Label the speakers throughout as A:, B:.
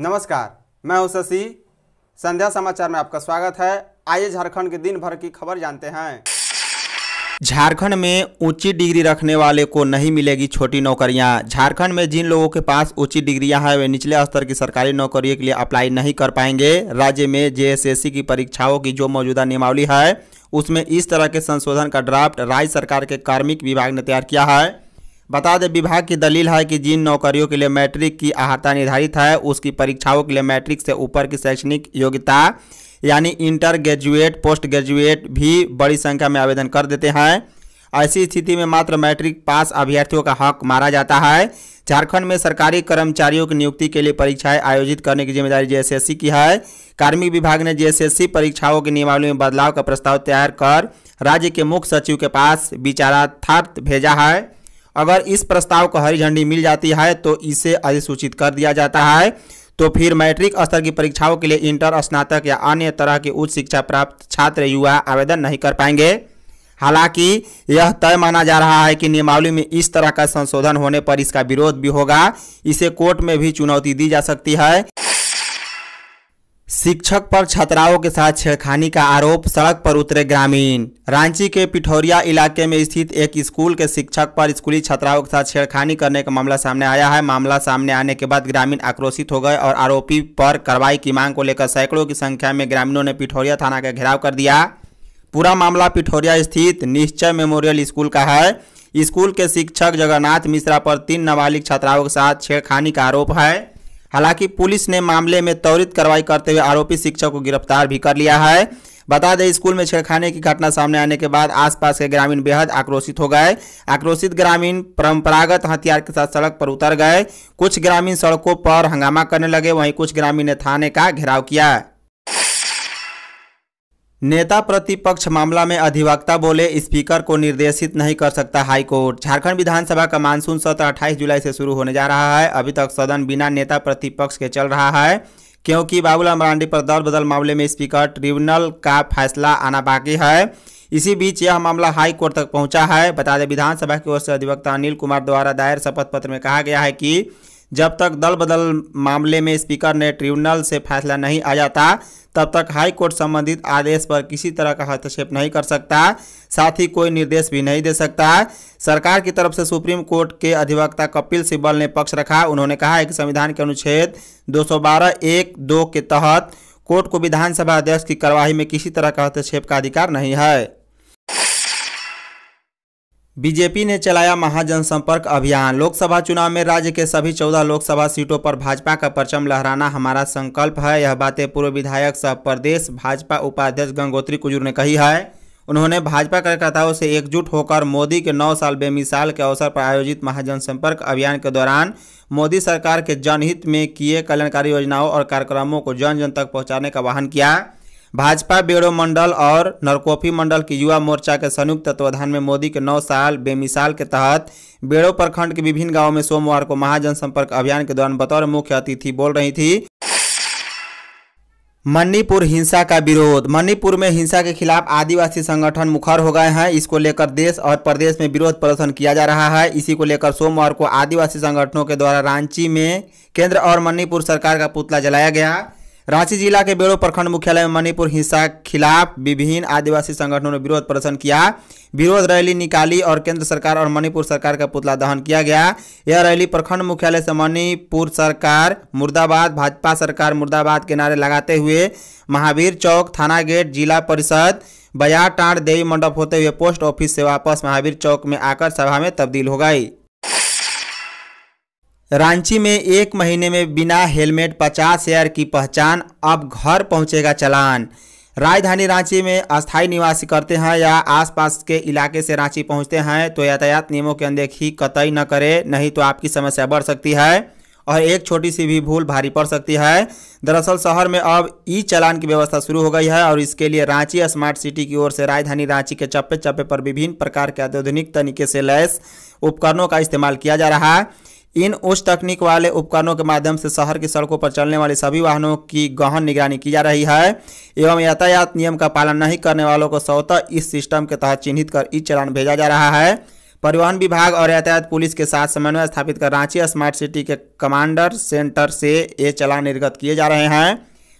A: नमस्कार मैं हूं शशि संध्या समाचार में आपका स्वागत है आइए झारखंड के दिन भर की खबर जानते हैं झारखंड में ऊंची डिग्री रखने वाले को नहीं मिलेगी छोटी नौकरियां झारखंड में जिन लोगों के पास ऊंची डिग्रियां हैं वे निचले स्तर की सरकारी नौकरियों के लिए अप्लाई नहीं कर पाएंगे राज्य में जेएसएससी की परीक्षाओं की जो मौजूदा नियमावली है उसमें इस तरह के संशोधन का ड्राफ्ट राज्य सरकार के कार्मिक विभाग ने तैयार किया है बता दें विभाग की दलील है कि जिन नौकरियों के लिए मैट्रिक की अहाता निर्धारित है उसकी परीक्षाओं के लिए मैट्रिक से ऊपर की शैक्षणिक योग्यता यानी इंटर ग्रेजुएट पोस्ट ग्रेजुएट भी बड़ी संख्या में आवेदन कर देते हैं ऐसी स्थिति में मात्र मैट्रिक पास अभ्यर्थियों का हक मारा जाता है झारखंड में सरकारी कर्मचारियों की नियुक्ति के लिए परीक्षाएं आयोजित करने की जिम्मेदारी जेएसएससी की है कार्मिक विभाग ने जेएसएससी परीक्षाओं की नियमावली में बदलाव का प्रस्ताव तैयार कर राज्य के मुख्य सचिव के पास विचारार्थ भेजा है अगर इस प्रस्ताव को हरी झंडी मिल जाती है तो इसे अधिसूचित कर दिया जाता है तो फिर मैट्रिक स्तर की परीक्षाओं के लिए इंटर स्नातक या अन्य तरह की उच्च शिक्षा प्राप्त छात्र युवा आवेदन नहीं कर पाएंगे हालांकि यह तय माना जा रहा है कि नियमावली में इस तरह का संशोधन होने पर इसका विरोध भी होगा इसे कोर्ट में भी चुनौती दी जा सकती है शिक्षक पर छात्राओं के साथ छेड़खानी का आरोप सड़क पर उतरे ग्रामीण रांची के पिठौरिया इलाके में स्थित एक स्कूल के शिक्षक पर स्कूली छात्राओं के साथ छेड़खानी करने का मामला सामने आया है मामला सामने आने के बाद ग्रामीण आक्रोशित हो गए और आरोपी पर कार्रवाई की मांग को लेकर सैकड़ों की संख्या में ग्रामीणों ने पिठौरिया थाना का घेराव कर दिया पूरा मामला पिठौरिया स्थित निश्चय मेमोरियल स्कूल का है स्कूल के शिक्षक जगन्नाथ मिश्रा पर तीन नाबालिग छात्राओं के साथ छेड़खानी का आरोप है हालांकि पुलिस ने मामले में त्वरित कार्रवाई करते हुए आरोपी शिक्षक को गिरफ्तार भी कर लिया है बता दें स्कूल में छेड़खानी की घटना सामने आने के बाद आसपास के ग्रामीण बेहद आक्रोशित हो गए आक्रोशित ग्रामीण परंपरागत हथियार के साथ सड़क पर उतर गए कुछ ग्रामीण सड़कों पर हंगामा करने लगे वहीं कुछ ग्रामीण ने थाने का घेराव किया नेता प्रतिपक्ष मामला में अधिवक्ता बोले स्पीकर को निर्देशित नहीं कर सकता हाईकोर्ट झारखंड विधानसभा का मानसून सत्र अट्ठाईस जुलाई से शुरू होने जा रहा है अभी तक सदन बिना नेता प्रतिपक्ष के चल रहा है क्योंकि बाबूलाल मरांडी पर दल बदल मामले में स्पीकर ट्रिब्यूनल का फैसला आना बाकी है इसी बीच यह मामला हाई कोर्ट तक पहुंचा है बता दें विधानसभा की ओर से अधिवक्ता अनिल कुमार द्वारा दायर शपथ पत्र में कहा गया है कि जब तक दल बदल मामले में स्पीकर ने ट्रिब्यूनल से फैसला नहीं आ जाता तब तक हाई कोर्ट संबंधित आदेश पर किसी तरह का हस्तक्षेप नहीं कर सकता साथ ही कोई निर्देश भी नहीं दे सकता सरकार की तरफ से सुप्रीम कोर्ट के अधिवक्ता कपिल सिब्बल ने पक्ष रखा उन्होंने कहा है कि संविधान के अनुच्छेद 212 एक दो के तहत कोर्ट को विधानसभा अध्यक्ष की कार्यवाही में किसी तरह का हस्तक्षेप का अधिकार नहीं है बीजेपी ने चलाया महाजनसंपर्क अभियान लोकसभा चुनाव में राज्य के सभी चौदह लोकसभा सीटों पर भाजपा का परचम लहराना हमारा संकल्प है यह बातें पूर्व विधायक सह प्रदेश भाजपा उपाध्यक्ष गंगोत्री कुजूर ने कही है उन्होंने भाजपा कार्यकर्ताओं से एकजुट होकर मोदी के नौ साल बेमिसाल के अवसर पर आयोजित महाजनसंपर्क अभियान के दौरान मोदी सरकार के जनहित में किए कल्याणकारी योजनाओं और कार्यक्रमों को जन जन तक पहुँचाने का आह्वान किया भाजपा बेड़ो मंडल और नरकोफी मंडल की युवा मोर्चा के संयुक्त तत्वाधान में मोदी के नौ साल बेमिसाल के तहत बेड़ो प्रखंड के विभिन्न गांवों में सोमवार को महाजनसंपर्क अभियान के दौरान बतौर मुख्य अतिथि बोल रही थी मणिपुर हिंसा का विरोध मणिपुर में हिंसा के खिलाफ आदिवासी संगठन मुखर हो गए हैं इसको लेकर देश और प्रदेश में विरोध प्रदर्शन किया जा रहा है इसी को लेकर सोमवार को आदिवासी संगठनों के द्वारा रांची में केंद्र और मणिपुर सरकार का पुतला जलाया गया रांची जिला के बेड़ो प्रखंड मुख्यालय में मणिपुर हिंसा खिलाफ विभिन्न आदिवासी संगठनों ने विरोध प्रदर्शन किया विरोध रैली निकाली और केंद्र सरकार और मणिपुर सरकार का पुतला दहन किया गया यह रैली प्रखंड मुख्यालय से मणिपुर सरकार मुर्दाबाद भाजपा सरकार मुर्दाबाद के नारे लगाते हुए महावीर चौक थाना गेट जिला परिषद बजार देवी मंडप होते हुए पोस्ट ऑफिस से वापस महावीर चौक में आकर सभा में तब्दील हो गई रांची में एक महीने में बिना हेलमेट पचास हजार की पहचान अब घर पहुंचेगा चलान राजधानी रांची में अस्थायी निवासी करते हैं या आसपास के इलाके से रांची पहुंचते हैं तो यातायात नियमों की अनदेखी कतई न करें नहीं तो आपकी समस्या बढ़ सकती है और एक छोटी सी भी भूल भारी पड़ सकती है दरअसल शहर में अब ई चलान की व्यवस्था शुरू हो गई है और इसके लिए रांची स्मार्ट सिटी की ओर से राजधानी रांची के चप्पे चप्पे पर विभिन्न प्रकार के अत्याधुनिक तरीके से लैस उपकरणों का इस्तेमाल किया जा रहा है इन उच्च तकनीक वाले उपकरणों के माध्यम से शहर की सड़कों पर चलने वाले सभी वाहनों की गहन निगरानी की जा रही है एवं यातायात नियम का पालन नहीं करने वालों को स्वतः इस सिस्टम के तहत चिन्हित कर ई चलान भेजा जा रहा है परिवहन विभाग और यातायात पुलिस के साथ समन्वय स्थापित कर रांची स्मार्ट सिटी के कमांडर सेंटर से ये चलान निर्गत किए जा रहे हैं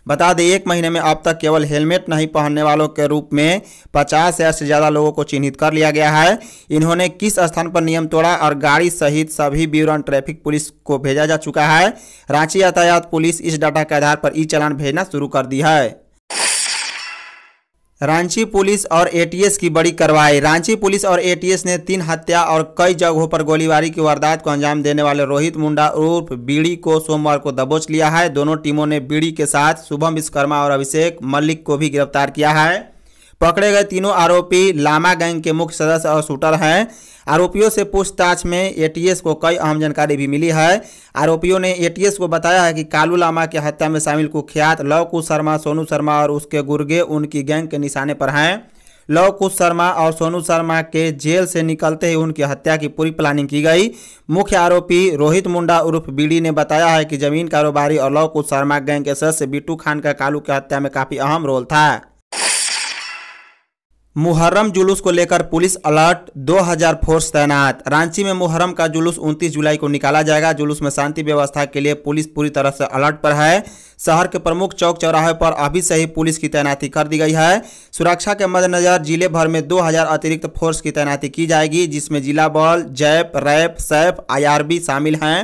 A: बता दें एक महीने में अब तक केवल हेलमेट नहीं पहनने वालों के रूप में पचास हज़ार से ज़्यादा लोगों को चिन्हित कर लिया गया है इन्होंने किस स्थान पर नियम तोड़ा और गाड़ी सहित सभी विवरण ट्रैफिक पुलिस को भेजा जा चुका है रांची यातायात पुलिस इस डाटा के आधार पर ई चलान भेजना शुरू कर दी है रांची पुलिस और एटीएस की बड़ी कार्रवाई रांची पुलिस और एटीएस ने तीन हत्या और कई जगहों पर गोलीबारी की वारदात को अंजाम देने वाले रोहित मुंडा उर्फ बीड़ी को सोमवार को दबोच लिया है दोनों टीमों ने बीड़ी के साथ शुभम विश्वकर्मा और अभिषेक मल्लिक को भी गिरफ्तार किया है पकड़े गए तीनों आरोपी लामा गैंग के मुख्य सदस्य और शूटर हैं आरोपियों से पूछताछ में एटीएस को कई अहम जानकारी भी मिली है आरोपियों ने एटीएस को बताया है कि कालू लामा की हत्या में शामिल कुख्यात लवकुश शर्मा सोनू शर्मा और उसके गुर्गे उनकी गैंग के निशाने पर हैं लव कुश शर्मा और सोनू शर्मा के जेल से निकलते ही उनकी हत्या की पूरी प्लानिंग की गई मुख्य आरोपी रोहित मुंडा उर्फ बीडी ने बताया है कि जमीन कारोबारी और लव कुश शर्मा गैंग के सदस्य बिट्टू खान का कालू की हत्या में काफ़ी अहम रोल था मुहर्रम जुलूस को लेकर पुलिस अलर्ट 2000 फोर्स तैनात रांची में मुहर्रम का जुलूस 29 जुलाई को निकाला जाएगा जुलूस में शांति व्यवस्था के लिए पुलिस पूरी तरह से अलर्ट पर है शहर के प्रमुख चौक चौराहे पर अभी से ही पुलिस की तैनाती कर दी गई है सुरक्षा के मद्देनजर जिले भर में 2000 अतिरिक्त फोर्स की तैनाती की जाएगी जिसमें जिला बल जैप रैप सैफ आई शामिल हैं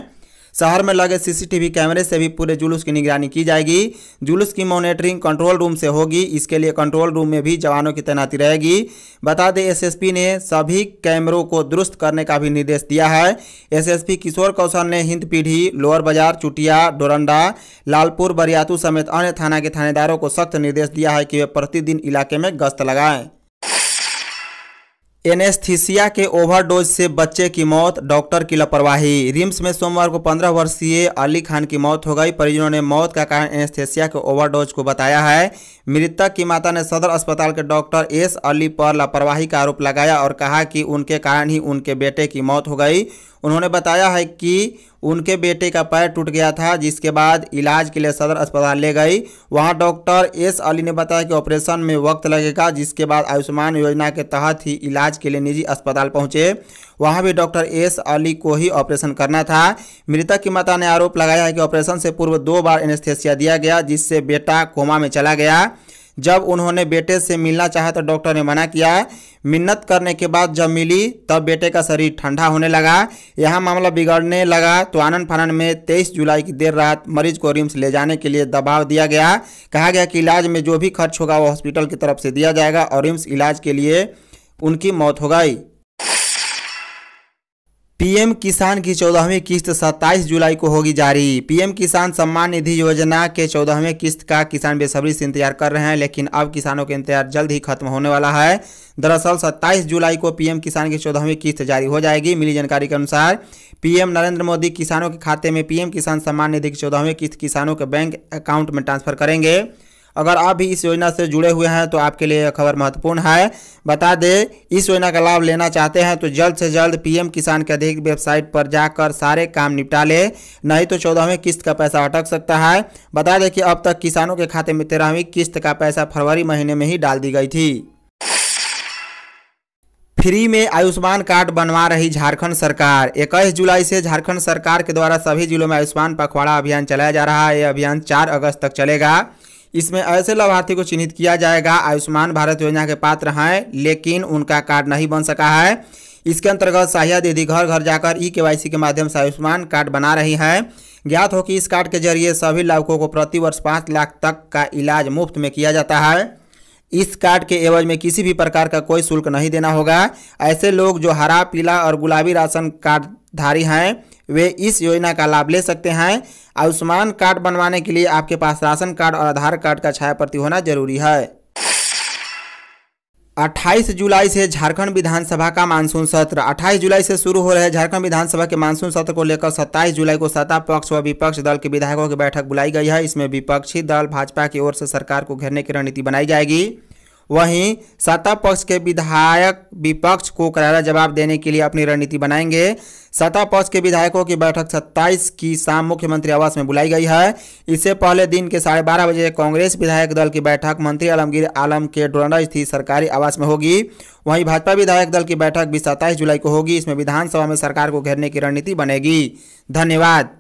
A: शहर में लगे सीसीटीवी कैमरे से भी पूरे जुलूस की निगरानी की जाएगी जुलूस की मॉनिटरिंग कंट्रोल रूम से होगी इसके लिए कंट्रोल रूम में भी जवानों की तैनाती रहेगी बता दें एसएसपी ने सभी कैमरों को दुरुस्त करने का भी निर्देश दिया है एसएसपी किशोर कौशल ने हिंद पीढ़ी लोअर बाजार चुटिया डोरंडा लालपुर बरियातू समेत अन्य थाना के थानेदारों को सख्त निर्देश दिया है कि वे प्रतिदिन इलाके में गश्त लगाएं एनेस्थीसिया के ओवरडोज से बच्चे की मौत डॉक्टर की लापरवाही रिम्स में सोमवार को 15 वर्षीय अली खान की मौत हो गई परिजनों ने मौत का कारण एनेस्थीसिया के ओवरडोज को बताया है मृतक की माता ने सदर अस्पताल के डॉक्टर एस अली पर लापरवाही का आरोप लगाया और कहा कि उनके कारण ही उनके बेटे की मौत हो गई उन्होंने बताया है कि उनके बेटे का पैर टूट गया था जिसके बाद इलाज के लिए सदर अस्पताल ले गई वहां डॉक्टर एस अली ने बताया कि ऑपरेशन में वक्त लगेगा जिसके बाद आयुष्मान योजना के तहत ही इलाज के लिए निजी अस्पताल पहुंचे वहां भी डॉक्टर एस अली को ही ऑपरेशन करना था मृतक की माता ने आरोप लगाया है कि ऑपरेशन से पूर्व दो बार एनेस्थेसिया दिया गया जिससे बेटा कोमा में चला गया जब उन्होंने बेटे से मिलना चाहा तो डॉक्टर ने मना किया मिन्नत करने के बाद जब मिली तब बेटे का शरीर ठंडा होने लगा यह मामला बिगड़ने लगा तो आनंद फानन में 23 जुलाई की देर रात मरीज को रिम्स ले जाने के लिए दबाव दिया गया कहा गया कि इलाज में जो भी खर्च होगा वो हॉस्पिटल की तरफ से दिया जाएगा और रिम्स इलाज के लिए उनकी मौत हो गई पीएम किसान की चौदहवीं किस्त 27 जुलाई को होगी जारी पीएम किसान सम्मान निधि योजना के चौदहवें किस्त का किसान बेसब्री से इंतजार कर रहे हैं लेकिन अब किसानों के इंतजार जल्द ही खत्म होने वाला है दरअसल 27 जुलाई को पीएम किसान की चौदहवीं किस्त जारी हो जाएगी मिली जानकारी के अनुसार पीएम नरेंद्र मोदी किसानों के खाते में पीएम किसान सम्मान निधि की चौदहवीं किस्त किसानों के बैंक अकाउंट में ट्रांसफर करेंगे अगर आप भी इस योजना से जुड़े हुए हैं तो आपके लिए यह खबर महत्वपूर्ण है बता दें इस योजना का लाभ लेना चाहते हैं तो जल्द से जल्द पीएम किसान के अधिक वेबसाइट पर जाकर सारे काम निपटा ले नहीं तो चौदहवीं किस्त का पैसा अटक सकता है बता दें कि अब तक किसानों के खाते में तेरहवीं किस्त का पैसा फरवरी महीने में ही डाल दी गई थी फ्री में आयुष्मान कार्ड बनवा रही झारखंड सरकार इक्कीस जुलाई से झारखंड सरकार के द्वारा सभी जिलों में आयुष्मान पखवाड़ा अभियान चलाया जा रहा है यह अभियान चार अगस्त तक चलेगा इसमें ऐसे लाभार्थी को चिन्हित किया जाएगा आयुष्मान भारत योजना के पात्र हैं लेकिन उनका कार्ड नहीं बन सका है इसके अंतर्गत साहिया दीदी घर घर जाकर ई के के माध्यम से आयुष्मान कार्ड बना रही हैं ज्ञात हो कि इस कार्ड के जरिए सभी लाभुकों को प्रतिवर्ष पाँच लाख तक का इलाज मुफ्त में किया जाता है इस कार्ड के एवज में किसी भी प्रकार का कोई शुल्क नहीं देना होगा ऐसे लोग जो हरा पीला और गुलाबी राशन कार्डधारी हैं वे इस योजना का लाभ ले सकते हैं आयुष्मान कार्ड बनवाने के लिए आपके पास राशन कार्ड और आधार कार्ड का छाया प्रति होना जरूरी है 28 जुलाई से झारखंड विधानसभा का मानसून सत्र 28 जुलाई से शुरू हो रहे झारखंड विधानसभा के मानसून सत्र को लेकर 27 जुलाई को सत्ता पक्ष व विपक्ष दल के विधायकों की बैठक बुलाई गई है इसमें विपक्षी दल भाजपा की ओर से सरकार को घेरने की रणनीति बनाई जाएगी वहीं सत्ता पक्ष के विधायक विपक्ष को करारा जवाब देने के लिए अपनी रणनीति बनाएंगे सत्ता पक्ष के विधायकों की बैठक 27 की शाम मुख्यमंत्री आवास में बुलाई गई है इससे पहले दिन के साढ़े बारह बजे कांग्रेस विधायक दल की बैठक मंत्री आलमगीर आलम के डोरंडा स्थित सरकारी आवास में होगी वहीं भाजपा विधायक दल की बैठक भी सत्ताईस जुलाई को होगी इसमें विधानसभा में सरकार को घेरने की रणनीति बनेगी धन्यवाद